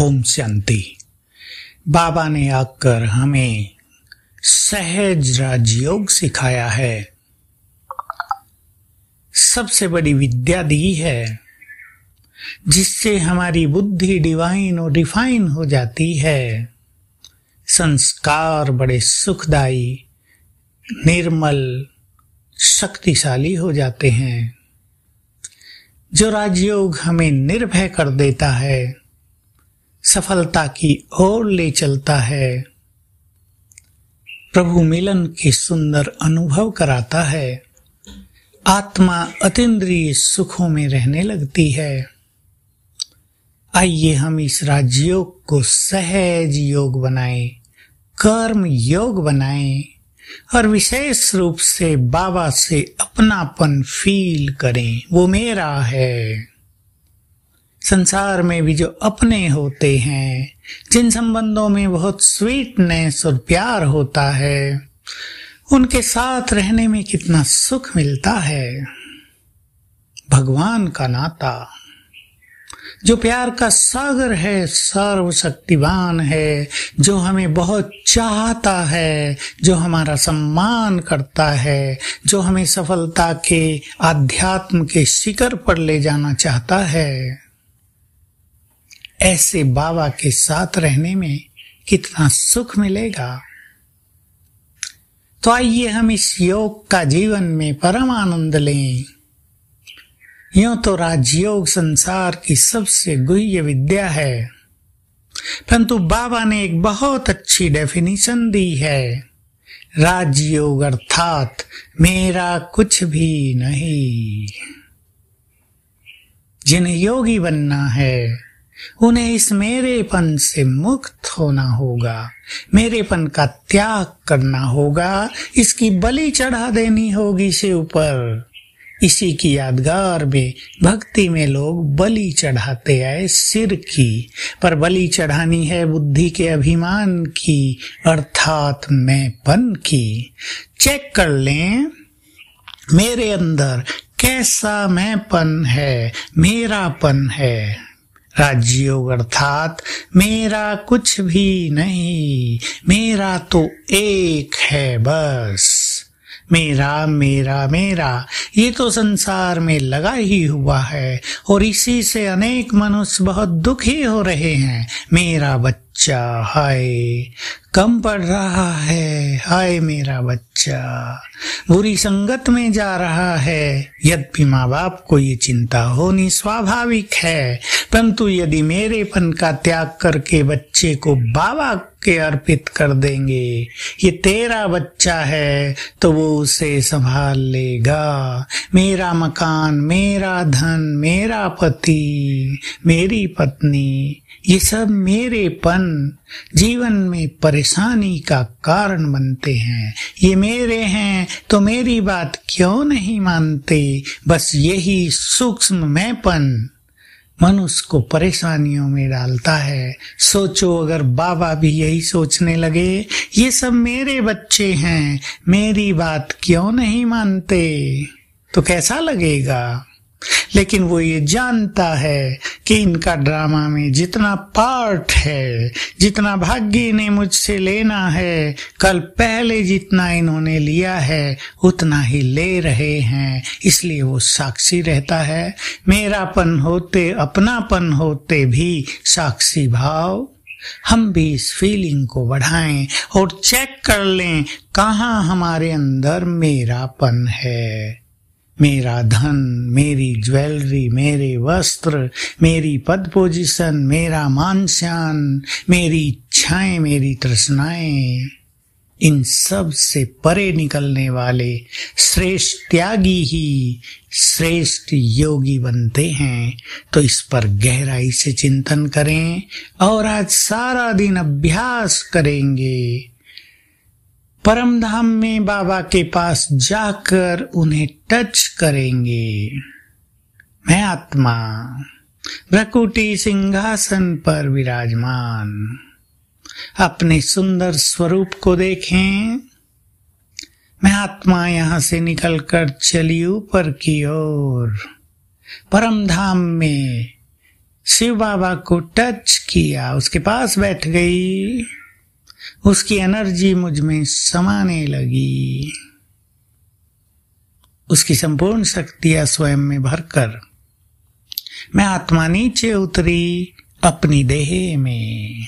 ओम शांति बाबा ने आकर हमें सहज राजयोग सिखाया है सबसे बड़ी विद्या दी है जिससे हमारी बुद्धि डिवाइन और रिफाइन हो जाती है संस्कार बड़े सुखदायी निर्मल शक्तिशाली हो जाते हैं जो राजयोग हमें निर्भय कर देता है सफलता की ओर ले चलता है प्रभु मिलन के सुंदर अनुभव कराता है आत्मा अतिद्रिय सुखों में रहने लगती है आइए हम इस राजयोग को सहज योग बनाएं, कर्म योग बनाएं और विशेष रूप से बाबा से अपनापन फील करें वो मेरा है संसार में भी जो अपने होते हैं जिन संबंधों में बहुत स्वीटनेस और प्यार होता है उनके साथ रहने में कितना सुख मिलता है भगवान का नाता जो प्यार का सागर है सर्वशक्तिवान है जो हमें बहुत चाहता है जो हमारा सम्मान करता है जो हमें सफलता के आध्यात्म के शिखर पर ले जाना चाहता है ऐसे बाबा के साथ रहने में कितना सुख मिलेगा तो आइए हम इस योग का जीवन में परम आनंद लें यो तो राजयोग संसार की सबसे गुह्य विद्या है परंतु बाबा ने एक बहुत अच्छी डेफिनेशन दी है राजयोग अर्थात मेरा कुछ भी नहीं जिन्हें योगी बनना है उन्हें इस मेरेपन से मुक्त होना होगा मेरेपन का त्याग करना होगा इसकी बलि चढ़ा देनी होगी से ऊपर इसी की यादगार में भक्ति में लोग बलि चढ़ाते आए सिर की पर बलि चढ़ानी है बुद्धि के अभिमान की अर्थात मैंपन की चेक कर लें मेरे अंदर कैसा मैंपन है मेरापन है राजयोग अर्थात मेरा कुछ भी नहीं मेरा तो एक है बस मेरा मेरा मेरा ये तो संसार में लगा ही हुआ है और इसी से अनेक मनुष्य बहुत दुखी हो रहे हैं मेरा बच्चा हाय कम पढ़ रहा है हाय मेरा बच्चा बुरी संगत में जा रहा है यद्यपि माँ बाप को ये चिंता होनी स्वाभाविक है परंतु यदि मेरेपन का त्याग करके बच्चे को बाबा के अर्पित कर देंगे ये तेरा बच्चा है तो वो उसे संभाल लेगा मेरा मकान मेरा धन मेरा पति मेरी पत्नी ये सब मेरेपन जीवन में परेशानी का कारण बनते हैं ये मेरे हैं तो मेरी बात क्यों नहीं मानते बस यही सूक्ष्म पन मन उसको परेशानियों में डालता है सोचो अगर बाबा भी यही सोचने लगे ये सब मेरे बच्चे हैं मेरी बात क्यों नहीं मानते तो कैसा लगेगा लेकिन वो ये जानता है कि इनका ड्रामा में जितना पार्ट है जितना भाग्य इन्हें मुझसे लेना है कल पहले जितना इन्होंने लिया है उतना ही ले रहे हैं इसलिए वो साक्षी रहता है मेरापन होते अपनापन होते भी साक्षी भाव हम भी इस फीलिंग को बढ़ाएं और चेक कर लें कहा हमारे अंदर मेरापन है मेरा धन मेरी ज्वेलरी मेरे वस्त्र मेरी पद पोजिशन मेरा मानस्यान मेरी इच्छाएं मेरी तृष्णाएं इन सब से परे निकलने वाले श्रेष्ठ त्यागी ही श्रेष्ठ योगी बनते हैं तो इस पर गहराई से चिंतन करें और आज सारा दिन अभ्यास करेंगे परम धाम में बाबा के पास जाकर उन्हें टच करेंगे मैं आत्मा भ्रकुटी सिंहासन पर विराजमान अपने सुंदर स्वरूप को देखें मैं आत्मा यहां से निकलकर चली ऊपर की ओर परम धाम में शिव बाबा को टच किया उसके पास बैठ गई उसकी एनर्जी मुझ में समाने लगी उसकी संपूर्ण शक्तियां स्वयं में भरकर मैं आत्मा नीचे उतरी अपनी देह में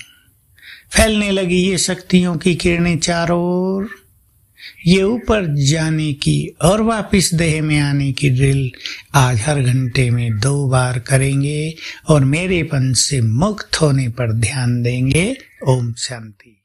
फैलने लगी ये शक्तियों की किरणें चारों ओर ये ऊपर जाने की और वापस देह में आने की ड्रिल आज हर घंटे में दो बार करेंगे और मेरेपन से मुक्त होने पर ध्यान देंगे ओम शांति